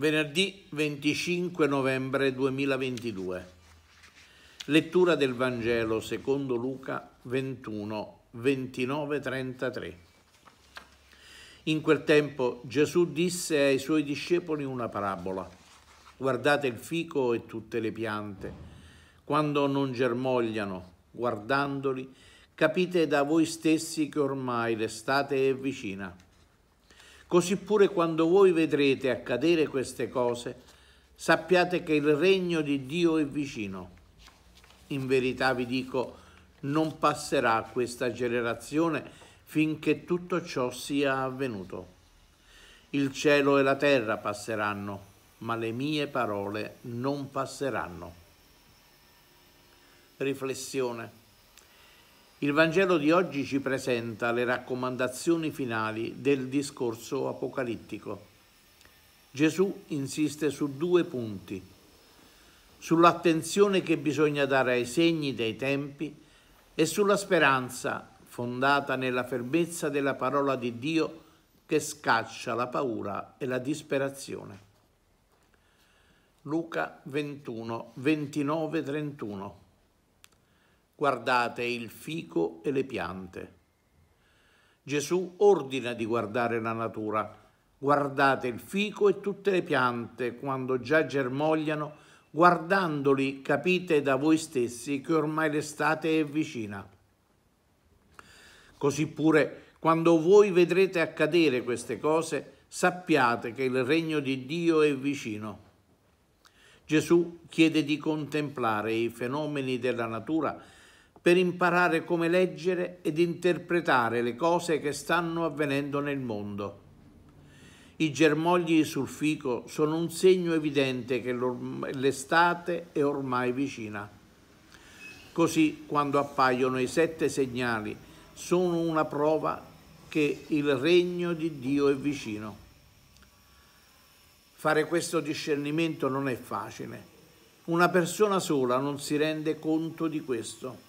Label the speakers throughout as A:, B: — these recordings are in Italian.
A: Venerdì 25 novembre 2022. Lettura del Vangelo secondo Luca 21, 29, 33. In quel tempo Gesù disse ai suoi discepoli una parabola. Guardate il fico e tutte le piante. Quando non germogliano, guardandoli, capite da voi stessi che ormai l'estate è vicina. Così pure quando voi vedrete accadere queste cose, sappiate che il regno di Dio è vicino. In verità vi dico, non passerà questa generazione finché tutto ciò sia avvenuto. Il cielo e la terra passeranno, ma le mie parole non passeranno. Riflessione. Il Vangelo di oggi ci presenta le raccomandazioni finali del discorso apocalittico. Gesù insiste su due punti, sull'attenzione che bisogna dare ai segni dei tempi e sulla speranza fondata nella fermezza della parola di Dio che scaccia la paura e la disperazione. Luca 21, 29, 31 guardate il fico e le piante. Gesù ordina di guardare la natura. Guardate il fico e tutte le piante quando già germogliano, guardandoli capite da voi stessi che ormai l'estate è vicina. Così pure quando voi vedrete accadere queste cose, sappiate che il regno di Dio è vicino. Gesù chiede di contemplare i fenomeni della natura per imparare come leggere ed interpretare le cose che stanno avvenendo nel mondo. I germogli sul fico sono un segno evidente che l'estate è ormai vicina. Così quando appaiono i sette segnali sono una prova che il regno di Dio è vicino. Fare questo discernimento non è facile. Una persona sola non si rende conto di questo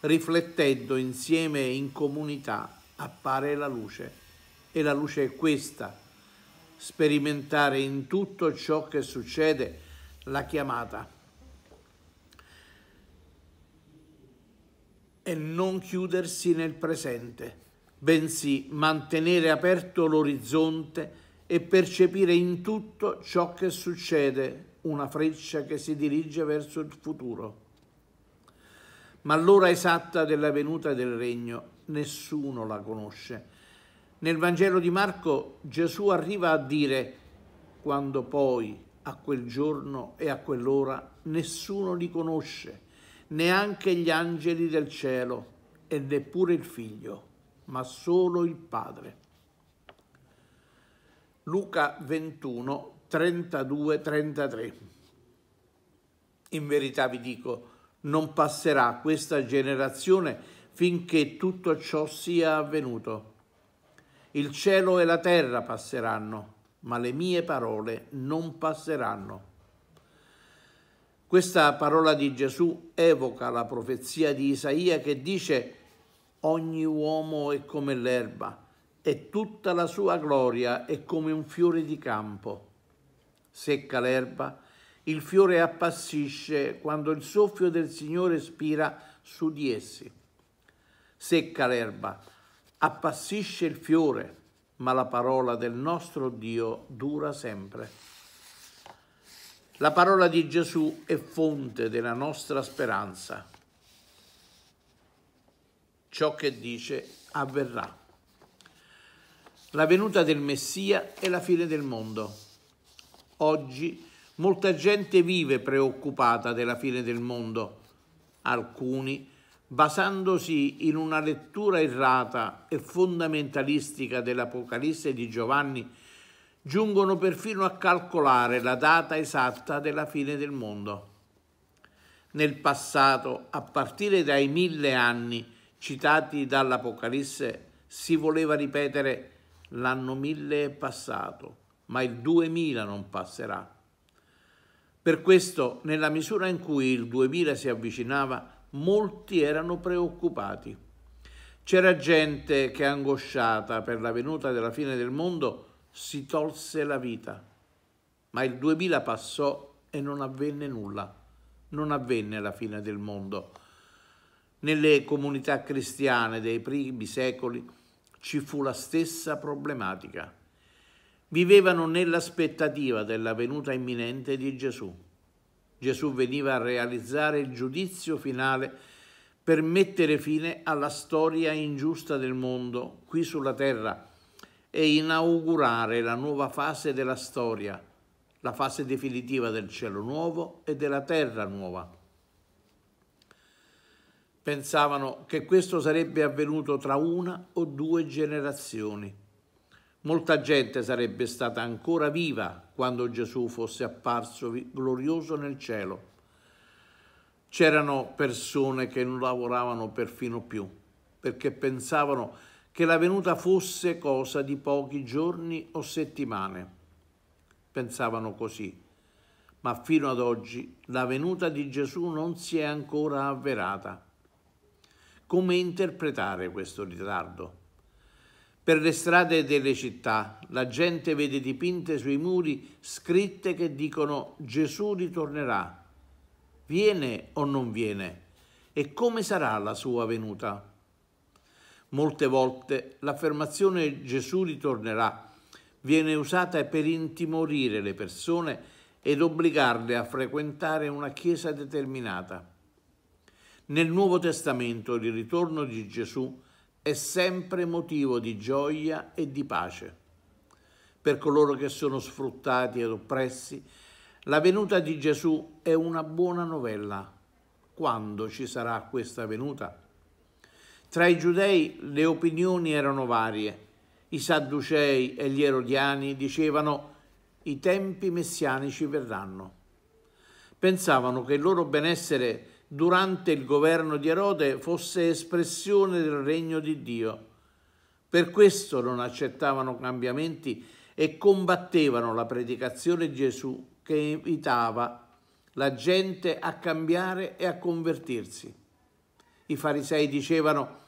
A: riflettendo insieme in comunità appare la luce e la luce è questa, sperimentare in tutto ciò che succede la chiamata e non chiudersi nel presente, bensì mantenere aperto l'orizzonte e percepire in tutto ciò che succede, una freccia che si dirige verso il futuro ma l'ora esatta della venuta del regno nessuno la conosce. Nel Vangelo di Marco Gesù arriva a dire quando poi a quel giorno e a quell'ora nessuno li conosce, neanche gli angeli del cielo e neppure il figlio, ma solo il Padre. Luca 21, 32-33 In verità vi dico, non passerà questa generazione finché tutto ciò sia avvenuto. Il cielo e la terra passeranno, ma le mie parole non passeranno. Questa parola di Gesù evoca la profezia di Isaia che dice ogni uomo è come l'erba e tutta la sua gloria è come un fiore di campo. Secca l'erba, il fiore appassisce quando il soffio del Signore spira su di essi. Secca l'erba, appassisce il fiore, ma la parola del nostro Dio dura sempre. La parola di Gesù è fonte della nostra speranza. Ciò che dice avverrà. La venuta del Messia è la fine del mondo. Oggi Molta gente vive preoccupata della fine del mondo, alcuni basandosi in una lettura errata e fondamentalistica dell'Apocalisse di Giovanni, giungono perfino a calcolare la data esatta della fine del mondo. Nel passato, a partire dai mille anni citati dall'Apocalisse, si voleva ripetere l'anno mille è passato, ma il duemila non passerà. Per questo, nella misura in cui il 2000 si avvicinava, molti erano preoccupati. C'era gente che, angosciata per la venuta della fine del mondo, si tolse la vita. Ma il 2000 passò e non avvenne nulla. Non avvenne la fine del mondo. Nelle comunità cristiane dei primi secoli ci fu la stessa problematica vivevano nell'aspettativa della venuta imminente di Gesù. Gesù veniva a realizzare il giudizio finale per mettere fine alla storia ingiusta del mondo qui sulla terra e inaugurare la nuova fase della storia, la fase definitiva del cielo nuovo e della terra nuova. Pensavano che questo sarebbe avvenuto tra una o due generazioni Molta gente sarebbe stata ancora viva quando Gesù fosse apparso glorioso nel cielo. C'erano persone che non lavoravano perfino più, perché pensavano che la venuta fosse cosa di pochi giorni o settimane. Pensavano così, ma fino ad oggi la venuta di Gesù non si è ancora avverata. Come interpretare questo ritardo? Per le strade delle città la gente vede dipinte sui muri scritte che dicono Gesù ritornerà. Viene o non viene? E come sarà la sua venuta? Molte volte l'affermazione Gesù ritornerà viene usata per intimorire le persone ed obbligarle a frequentare una chiesa determinata. Nel Nuovo Testamento il ritorno di Gesù è sempre motivo di gioia e di pace. Per coloro che sono sfruttati ed oppressi, la venuta di Gesù è una buona novella. Quando ci sarà questa venuta? Tra i giudei le opinioni erano varie. I sadducei e gli erodiani dicevano i tempi messianici verranno. Pensavano che il loro benessere durante il governo di Erode fosse espressione del regno di Dio. Per questo non accettavano cambiamenti e combattevano la predicazione di Gesù che invitava la gente a cambiare e a convertirsi. I farisei dicevano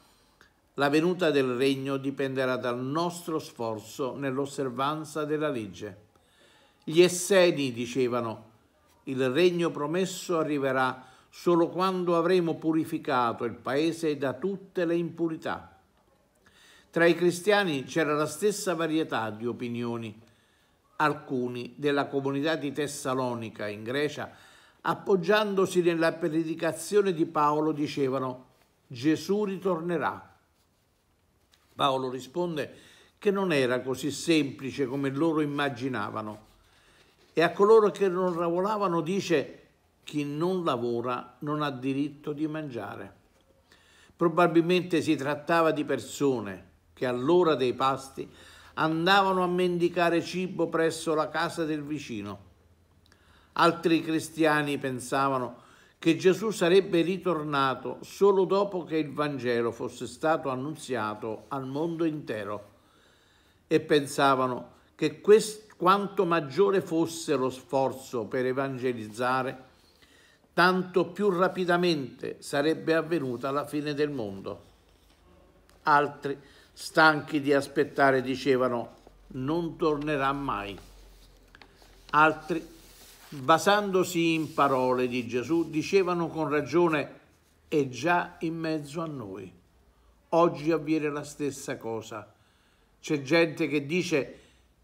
A: la venuta del regno dipenderà dal nostro sforzo nell'osservanza della legge. Gli esseni dicevano il regno promesso arriverà solo quando avremo purificato il paese da tutte le impurità. Tra i cristiani c'era la stessa varietà di opinioni. Alcuni della comunità di Tessalonica in Grecia, appoggiandosi nella predicazione di Paolo, dicevano Gesù ritornerà. Paolo risponde che non era così semplice come loro immaginavano e a coloro che non lavoravano dice chi non lavora non ha diritto di mangiare. Probabilmente si trattava di persone che all'ora dei pasti andavano a mendicare cibo presso la casa del vicino. Altri cristiani pensavano che Gesù sarebbe ritornato solo dopo che il Vangelo fosse stato annunziato al mondo intero e pensavano che quest- quanto maggiore fosse lo sforzo per evangelizzare, tanto più rapidamente sarebbe avvenuta la fine del mondo. Altri, stanchi di aspettare, dicevano non tornerà mai. Altri, basandosi in parole di Gesù, dicevano con ragione è già in mezzo a noi. Oggi avviene la stessa cosa. C'è gente che dice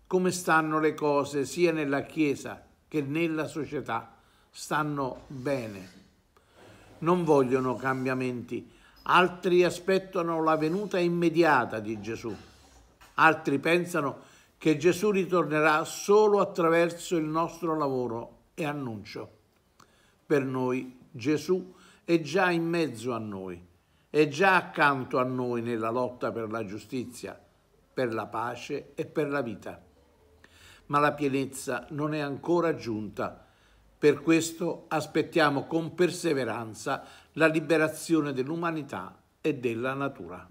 A: come stanno le cose sia nella Chiesa che nella società stanno bene, non vogliono cambiamenti, altri aspettano la venuta immediata di Gesù, altri pensano che Gesù ritornerà solo attraverso il nostro lavoro e annuncio. Per noi Gesù è già in mezzo a noi, è già accanto a noi nella lotta per la giustizia, per la pace e per la vita. Ma la pienezza non è ancora giunta per questo aspettiamo con perseveranza la liberazione dell'umanità e della natura.